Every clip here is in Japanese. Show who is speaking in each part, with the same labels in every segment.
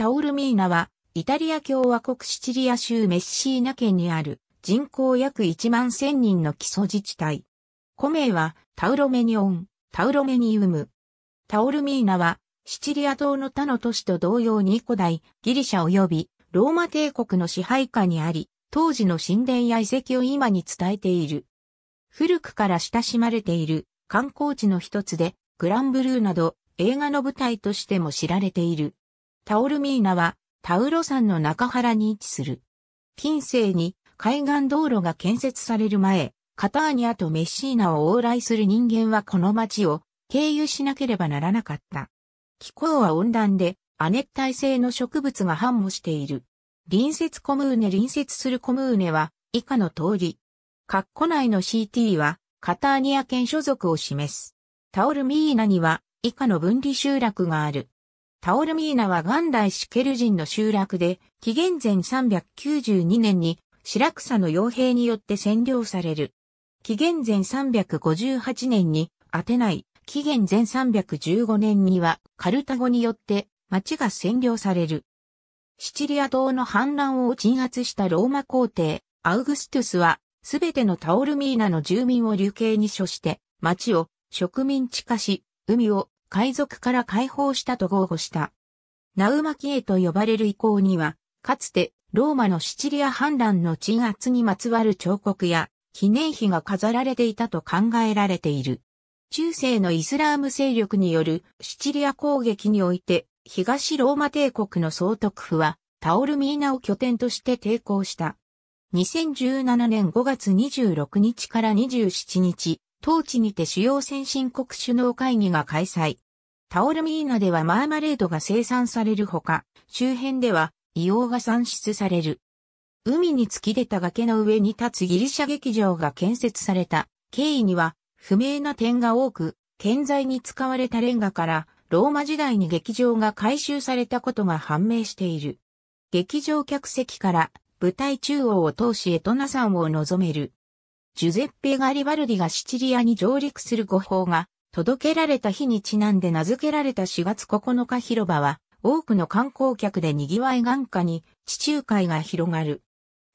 Speaker 1: タオルミーナは、イタリア共和国シチリア州メッシーナ県にある人口約1万1000人の基礎自治体。古名はタウロメニオン、タウロメニウム。タオルミーナはシチリア島の他の都市と同様に古代ギリシャ及びローマ帝国の支配下にあり、当時の神殿や遺跡を今に伝えている。古くから親しまれている観光地の一つで、グランブルーなど映画の舞台としても知られている。タオルミーナはタウロ山の中原に位置する。近世に海岸道路が建設される前、カターニアとメッシーナを往来する人間はこの町を経由しなければならなかった。気候は温暖で、亜熱帯性の植物が繁茂している。隣接コムーネ隣接するコムーネは以下の通り。括弧内の CT はカターニア県所属を示す。タオルミーナには以下の分離集落がある。タオルミーナは元来シケル人の集落で、紀元前392年に、シラクサの傭兵によって占領される。紀元前358年に、アテナイ、紀元前315年には、カルタゴによって、町が占領される。シチリア島の反乱を鎮圧したローマ皇帝、アウグストゥスは、すべてのタオルミーナの住民を流刑に処して、町を植民地化し、海を海賊から解放したと豪語した。ナウマキエと呼ばれる遺構には、かつてローマのシチリア反乱の鎮圧にまつわる彫刻や記念碑が飾られていたと考えられている。中世のイスラーム勢力によるシチリア攻撃において、東ローマ帝国の総督府はタオルミーナを拠点として抵抗した。2017年5月26日から27日、当地にて主要先進国首脳会議が開催。タオルミーナではマーマレードが生産されるほか、周辺では硫黄が産出される。海に突き出た崖の上に立つギリシャ劇場が建設された経緯には不明な点が多く、建材に使われたレンガからローマ時代に劇場が改修されたことが判明している。劇場客席から舞台中央を通しエトナ山を望める。ジュゼッペ・ガリバルディがシチリアに上陸する誤報が届けられた日にちなんで名付けられた4月9日広場は多くの観光客で賑わい眼下に地中海が広がる。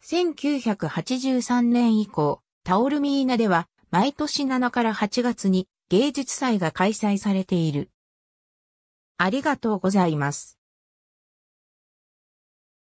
Speaker 1: 1983年以降、タオルミーナでは毎年7から8月に芸術祭が開催されている。ありがとうございます。